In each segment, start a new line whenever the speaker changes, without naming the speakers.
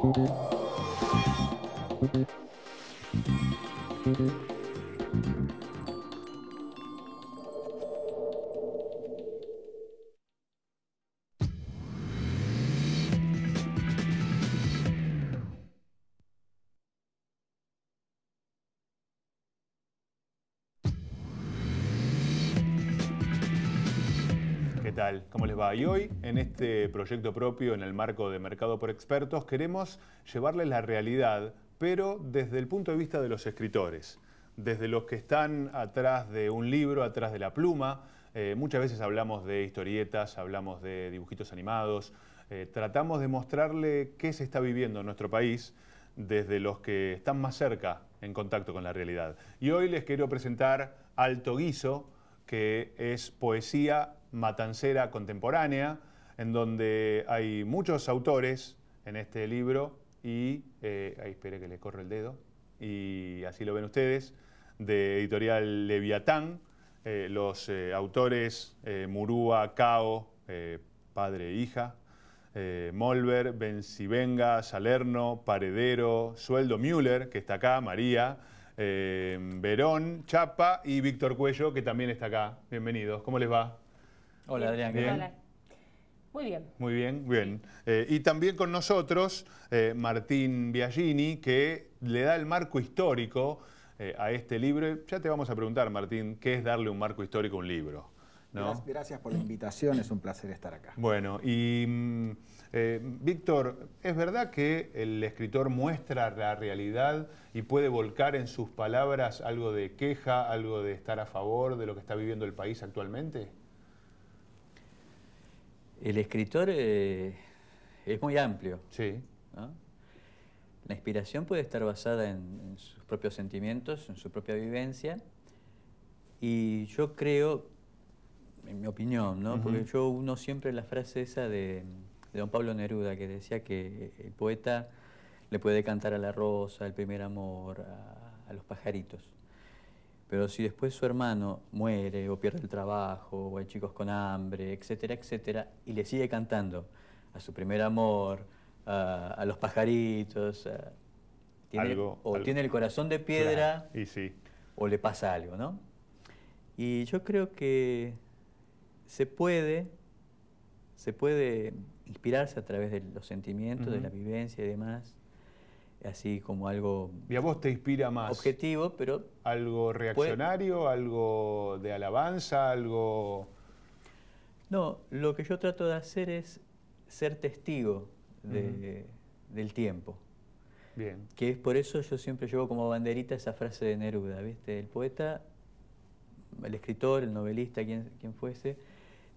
Thank you. y hoy en este proyecto propio en el marco de Mercado por Expertos queremos llevarles la realidad pero desde el punto de vista de los escritores, desde los que están atrás de un libro, atrás de la pluma. Eh, muchas veces hablamos de historietas, hablamos de dibujitos animados, eh, tratamos de mostrarle qué se está viviendo en nuestro país desde los que están más cerca en contacto con la realidad. Y hoy les quiero presentar Alto Guiso, que es poesía matancera contemporánea, en donde hay muchos autores en este libro y, eh, ahí espere que le corre el dedo, y así lo ven ustedes, de editorial Leviatán, eh, los eh, autores Murúa, Cao, Padre e Hija, Molver, Bencivenga, Salerno, Paredero, Sueldo Müller, que está acá, María, Em, Verón, Chapa y Víctor Cuello, que también está acá. Bienvenidos. ¿Cómo les va? Hola, Adrián. Muy bien. Muy bien, bien. Eh, y también con nosotros eh, Martín Biagini, que le da el marco histórico eh, a este libro. Ya te vamos a preguntar, Martín, ¿qué es darle un marco histórico a un libro?
Gracias, gracias por la invitación, es un placer estar acá.
Bueno, y... Mm, eh, Víctor, ¿es verdad que el escritor muestra la realidad y puede volcar en sus palabras algo de queja, algo de estar a favor de lo que está viviendo el país actualmente?
El escritor eh, es muy amplio. Sí. La inspiración puede estar basada en, sus propios sentimientos, en su propia vivencia, y yo creo, en mi opinión, ¿no? Porque yo uno siempre la frase esa de de don Pablo Neruda, que decía que el poeta le puede cantar a la rosa, al primer amor, a, los pajaritos. Pero si después su hermano muere o pierde el trabajo, o hay chicos con hambre, etcétera, etcétera, y le sigue cantando a su primer amor, a, los pajaritos, o tiene el corazón de piedra o le pasa algo, ¿no? Y yo creo que se puede se puede inspirarse a través de los sentimientos, de la vivencia y demás, así como algo...
¿Y a vos te inspira más? Objetivo, pero... ¿Algo reaccionario, algo de alabanza, algo...?
No, lo que yo trato de hacer es ser testigo del tiempo. Bien. Que es por eso yo siempre llevo como banderita esa frase de Neruda, ¿viste? El poeta, el escritor, el novelista, quien fuese,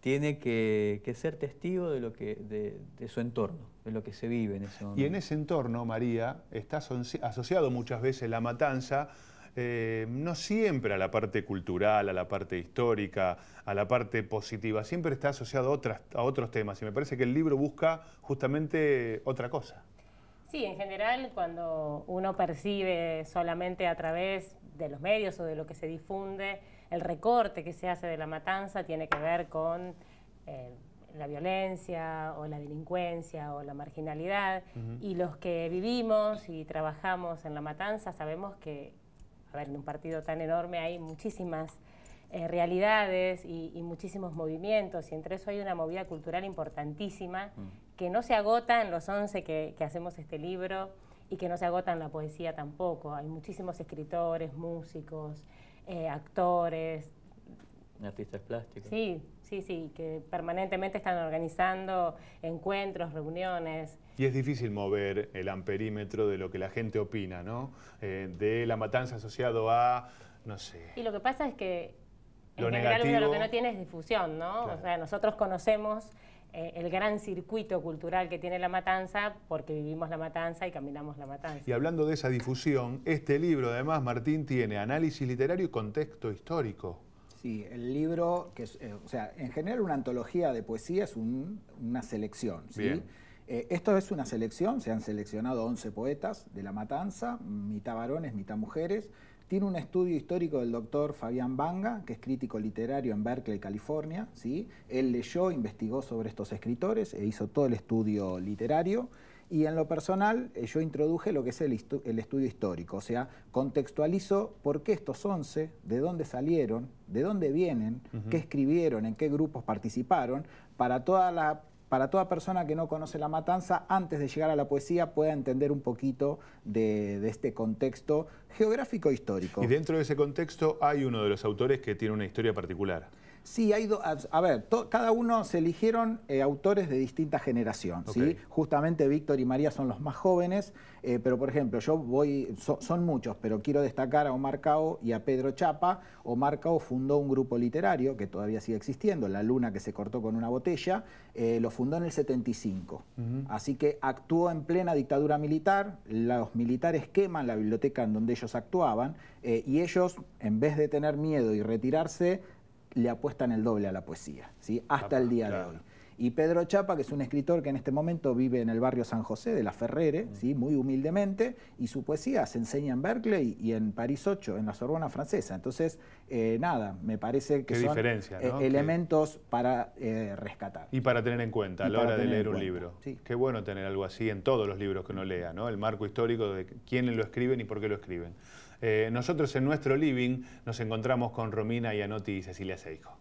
tiene que, ser testigo de, lo que, de, su entorno, de lo que se vive en ese
momento. Y en ese entorno, María, está asociado muchas veces la matanza, eh, no siempre a la parte cultural, a la parte histórica, a la parte positiva, siempre está asociado a, otras, a otros temas. Y me parece que el libro busca justamente otra cosa.
Sí, en general cuando uno percibe solamente a través de los medios o de lo que se difunde, el recorte que se hace de la matanza tiene que ver con eh, la violencia o la delincuencia o la marginalidad. Y los que vivimos y trabajamos en la matanza sabemos que, a ver, en un partido tan enorme hay muchísimas eh, realidades y, muchísimos movimientos. Y entre eso hay una movida cultural importantísima mm que no se agotan los 11 que, hacemos este libro y que no se agotan la poesía tampoco. Hay muchísimos escritores, músicos, eh, actores.
Artistas plásticos.
Sí,
sí, sí, que permanentemente están organizando encuentros, reuniones.
Y es difícil mover el amperímetro de lo que la gente opina, ¿no? Eh, de la matanza asociado
a, no sé. Y lo que pasa es que
lo negativo, lo que no
tiene es difusión, ¿no? O sea, nosotros conocemos eh, el gran circuito cultural que tiene La Matanza, porque vivimos La Matanza y caminamos La Matanza.
Y hablando de esa difusión, este libro además, Martín, tiene análisis literario y contexto histórico.
Sí, el libro, que eh, o sea, en general una antología de poesía es una selección, ¿sí? Eh, esto es una selección, se han seleccionado 11 poetas de La Matanza, mitad varones, mitad mujeres, tiene un estudio histórico del doctor Fabián Banga, que es crítico literario en Berkeley, California. ¿sí? Él leyó, investigó sobre estos escritores e hizo todo el estudio literario. Y en lo personal, eh, yo introduje lo que es el, estudio histórico, o sea, contextualizo por qué estos 11, de dónde salieron, de dónde vienen, qué escribieron, en qué grupos participaron, para toda la para toda persona que no conoce la matanza, antes de llegar a la poesía pueda entender un poquito de, este contexto geográfico-histórico. E y
dentro de ese contexto hay uno de los autores que tiene una historia particular.
Sí, hay dos. a ver, cada uno se eligieron eh, autores de distinta generación, ¿sí? Justamente Víctor y María son los más jóvenes, eh, pero por ejemplo, yo voy, son muchos, pero quiero destacar a Omar Cao y a Pedro Chapa. Omar Cao fundó un grupo literario que todavía sigue existiendo, La Luna que se cortó con una botella, eh, lo fundó en el 75. Así que actuó en plena dictadura militar, los militares queman la biblioteca en donde ellos actuaban y ellos, en vez de tener miedo y retirarse, le apuestan el doble a la poesía, ¿sí? hasta el día de hoy y Pedro Chapa, que es un escritor que en este momento vive en el barrio San José de La Ferrere, mm. ¿sí? muy humildemente, y su poesía se enseña en Berkeley y en París 8, en la Sorbona francesa. Entonces, eh, nada, me parece que son eh, elementos para eh, rescatar.
Y para tener en cuenta a la hora de leer un libro. Qué bueno tener algo así en todos los libros que uno lea, ¿no? el marco histórico de quiénes lo escriben y por qué lo escriben. nosotros en nuestro living nos encontramos con Romina Iannotti y Cecilia Seijo.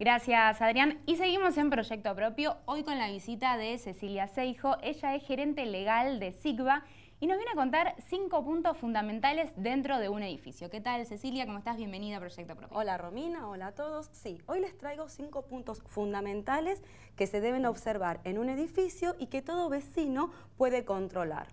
Gracias, Adrián. Y seguimos en Proyecto Propio, hoy con la visita de Cecilia Seijo. Ella es gerente legal de SIGVA y nos viene a contar cinco puntos fundamentales dentro de un edificio. ¿Qué tal, Cecilia? ¿Cómo estás? Bienvenida a Proyecto Propio. Hola,
Romina. Hola a todos. Sí, hoy les traigo cinco puntos fundamentales que se deben observar en un edificio y que todo vecino puede controlar.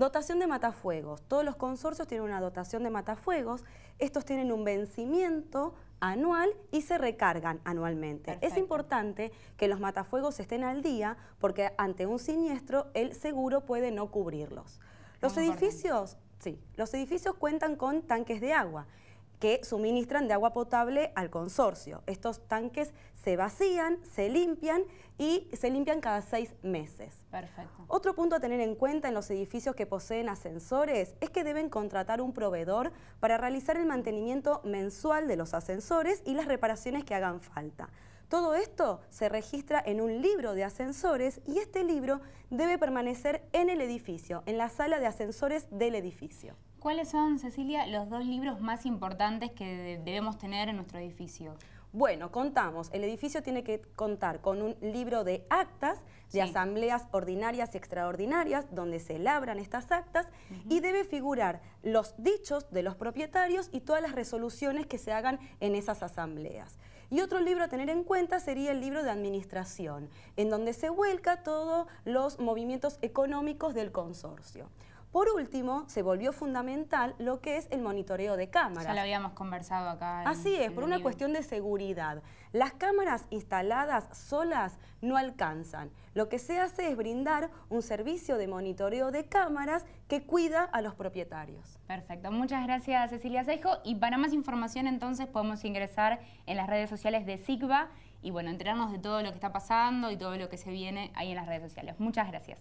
Dotación de matafuegos. Todos los consorcios tienen una dotación de matafuegos. Estos tienen un vencimiento anual y se recargan anualmente. Es importante que los matafuegos estén al día porque ante un siniestro el seguro puede no cubrirlos. Los edificios, sí, los edificios cuentan con tanques de agua que suministran de agua potable al consorcio. Estos tanques se vacían, se limpian y se limpian cada seis meses. Perfecto. Otro punto a tener en cuenta en los edificios que poseen ascensores es que deben contratar un proveedor para realizar el mantenimiento mensual de los ascensores y las reparaciones que hagan falta. Todo esto se registra en un libro de ascensores y este libro debe permanecer en el edificio, en la sala de ascensores del edificio.
¿Cuáles son, Cecilia, los dos libros más importantes que debemos tener en nuestro edificio? Bueno, contamos, el edificio
tiene que contar con un libro de actas, de asambleas ordinarias y extraordinarias, donde se labran estas actas, y debe figurar los dichos de los propietarios y todas las resoluciones que se hagan en esas asambleas. Y otro libro a tener en cuenta sería el libro de administración, en donde se vuelca todos los movimientos económicos del consorcio. Por último, se volvió fundamental lo que es el monitoreo de cámaras. Ya lo habíamos
conversado acá. Así es, por una cuestión
de seguridad. Las cámaras instaladas solas no alcanzan. Lo que se hace es brindar un servicio de
monitoreo de cámaras que cuida a los propietarios. Perfecto. Muchas gracias, Cecilia Seijo. Y para más información, entonces, podemos ingresar en las redes sociales de SIGVA y, bueno, enterarnos de todo lo que está pasando y todo lo que se viene ahí en las redes sociales. Muchas gracias.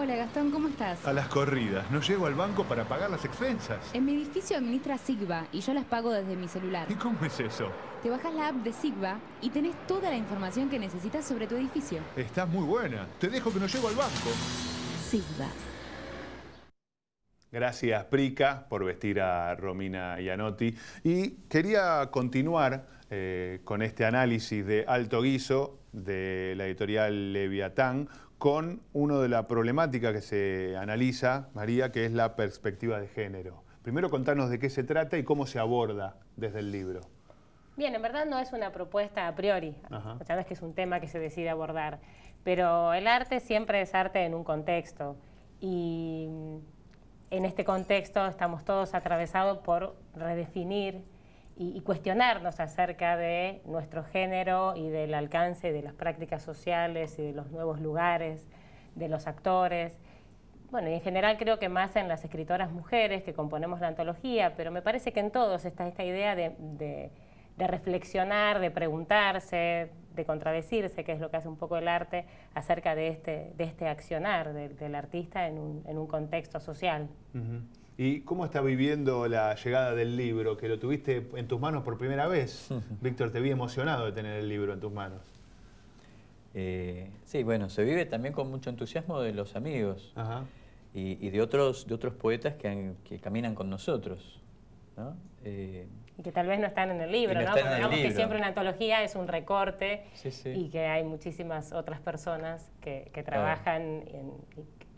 Hola Gastón, ¿cómo estás? A las
corridas. No llego al banco para pagar las expensas.
En mi edificio administra Sigva y yo las pago desde mi celular. ¿Y cómo es eso? Te bajas la app de Sigva y tenés toda la información que necesitas sobre tu edificio.
Estás muy buena. Te dejo que no llego al banco. Sigva. Gracias, Prica, por vestir a Romina Iannotti. Y quería continuar eh, con este análisis de alto guiso de la editorial Leviatán con uno de la problemática que se analiza, María, que es la perspectiva de género. Primero contanos de qué se trata y cómo se aborda desde el libro.
Bien, en verdad no es una propuesta a priori, o es que es un tema que se decide abordar, pero el arte siempre es arte en un contexto y en este contexto estamos todos atravesados por redefinir y, cuestionarnos acerca de nuestro género y del alcance de las prácticas sociales y de los nuevos lugares, de los actores. Bueno, y en general creo que más en las escritoras mujeres que componemos la antología, pero me parece que en todos está esta idea de, reflexionar, de preguntarse, de contradecirse, que es lo que hace un poco el arte acerca de este, de este accionar del, artista en un, contexto social.
¿Y cómo está viviendo la llegada del libro? Que lo tuviste en tus manos por primera vez. Víctor, te vi emocionado de tener el libro en tus manos.
Eh, sí, bueno, se vive también con mucho entusiasmo de los amigos Y, de, otros, de otros poetas que, caminan con nosotros. ¿no? Eh,
que tal vez no están en el libro, ¿no? Porque que siempre una antología es un recorte y que hay muchísimas otras personas que, trabajan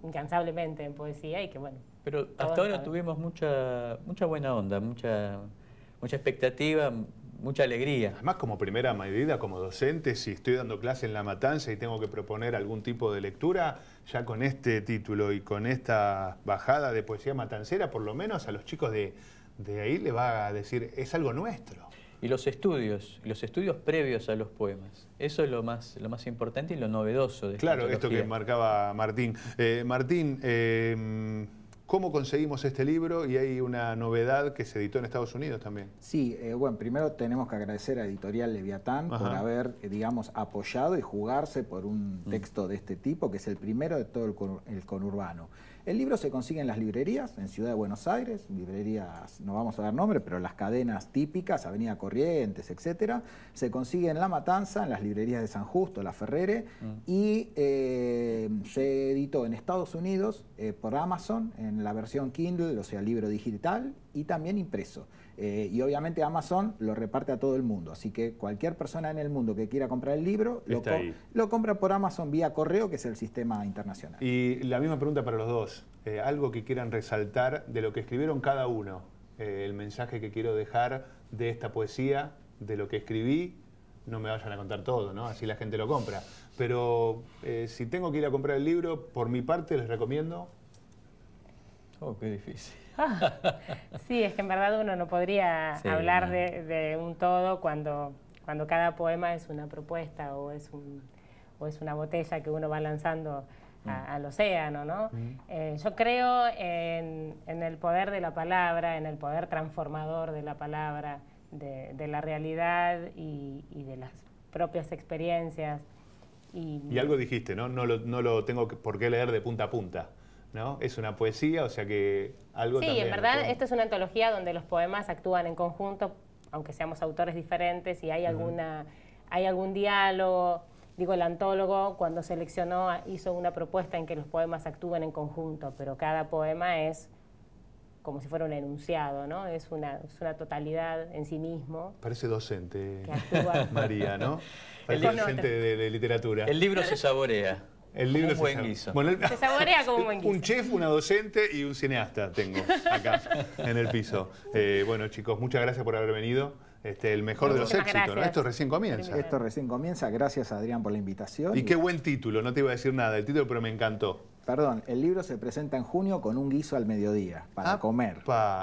incansablemente en poesía y que, bueno,
pero hasta ahora ¿eh? tuvimos mucha, mucha buena onda, mucha, mucha
expectativa, mucha alegría. Además, como primera medida, como docente, si estoy dando clase en La Matanza y tengo que proponer algún tipo de lectura, ya con este título y con esta bajada de poesía matancera, por lo menos a los chicos de, ahí le va a decir, es algo nuestro. Y los estudios,
los estudios previos
a los poemas. Eso es lo más, lo
más importante y lo novedoso. De claro, esto que
marcaba Martín. Eh, Martín, eh, ¿Cómo conseguimos este libro? Y hay una novedad que se editó en Estados Unidos también.
Sí, eh, bueno, primero tenemos que agradecer a Editorial Leviatán por haber, eh, digamos, apoyado y jugarse por un mm. texto de este tipo, que es el primero de todo el, el conurbano. El libro se consigue en las librerías, en Ciudad de Buenos Aires, librerías, no vamos a dar nombre, pero las cadenas típicas, Avenida Corrientes, etc. Se consigue en La Matanza, en las librerías de San Justo, La Ferrere, mm. y eh, se editó en Estados Unidos eh, por Amazon, en la versión Kindle, o sea, libro digital, y también impreso. Eh, y obviamente Amazon lo reparte a todo el mundo, así que cualquier persona en el mundo que quiera comprar el libro lo, compra por Amazon vía correo, que es el sistema internacional.
Y la misma pregunta para los dos, eh, algo que quieran resaltar de lo que escribieron cada uno, eh, el mensaje que quiero dejar de esta poesía, de lo que escribí, no me vayan a contar todo, ¿no? Así la gente lo compra. Pero si tengo que ir a comprar el libro, por mi parte les recomiendo... Oh, qué difícil.
sí, es que en verdad uno no podría hablar De, un todo cuando, cuando cada poema es una propuesta o es, un, o es una botella que uno va lanzando mm. al océano, ¿no? Mm. Eh, yo creo en, en, el poder de la palabra, en el poder transformador de la palabra, de, la realidad y, de las propias experiencias. Y, algo
dijiste, ¿no? no lo tengo por qué leer de punta a punta. Es una poesía, o sea que algo sí, también... Sí, en verdad, esta
es una antología donde los poemas actúan en conjunto, aunque seamos autores diferentes y hay, alguna, hay algún diálogo. Digo, el antólogo cuando seleccionó hizo una propuesta en que los poemas actúen en conjunto, pero cada poema es como si fuera un enunciado, ¿no? Es una, es una totalidad en sí mismo.
Parece docente, María, ¿no?
Parece docente
de literatura. El libro se saborea. El libro un se saborea como un buen Un chef, una docente y un cineasta tengo acá en el piso. Eh, bueno, chicos, muchas gracias por haber venido. Este, el mejor de los éxitos, Esto recién
comienza. Esto recién comienza. Gracias, Adrián, por la invitación. Y qué
buen título, no te iba a decir nada el título, pero me encantó.
Perdón, el libro se presenta en junio con un guiso al mediodía para ah, comer.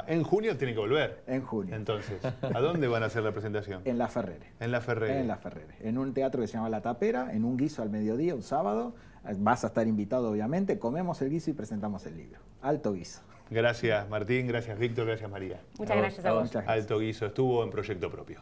En junio tiene que volver. En junio. Entonces, ¿a
dónde van a hacer la presentación?
En La Ferrere.
En La Ferrere. En La
Ferrere. En un teatro que se llama La Tapera, en un guiso al mediodía, un sábado. Vas a estar invitado, obviamente. Comemos el guiso y presentamos el libro. Alto guiso.
Gracias, Martín. Gracias, Víctor. Gracias, María. Muchas gracias a vos. Alto guiso estuvo en proyecto propio.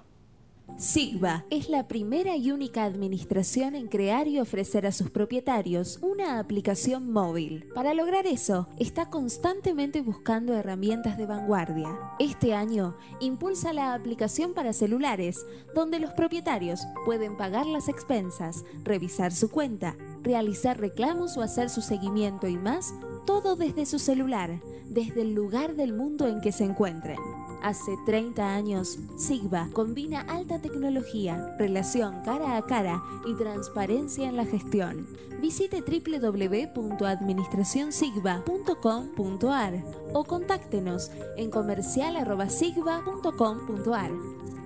Sigva es la primera y única administración en crear y ofrecer a sus propietarios una aplicación móvil. Para lograr eso, está constantemente buscando herramientas de vanguardia. Este año, impulsa la aplicación para celulares, donde los propietarios pueden pagar las expensas, revisar su cuenta, realizar reclamos o hacer su seguimiento y más todo desde su celular, desde el lugar del mundo en que se encuentren. Hace 30 años, Sigva combina alta tecnología, relación cara a cara y transparencia en la gestión. Visite www.administracionsigva.com.ar o contáctenos en comercial.sigva.com.ar.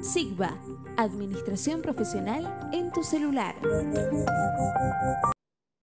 Sigva, Administración Profesional en tu celular.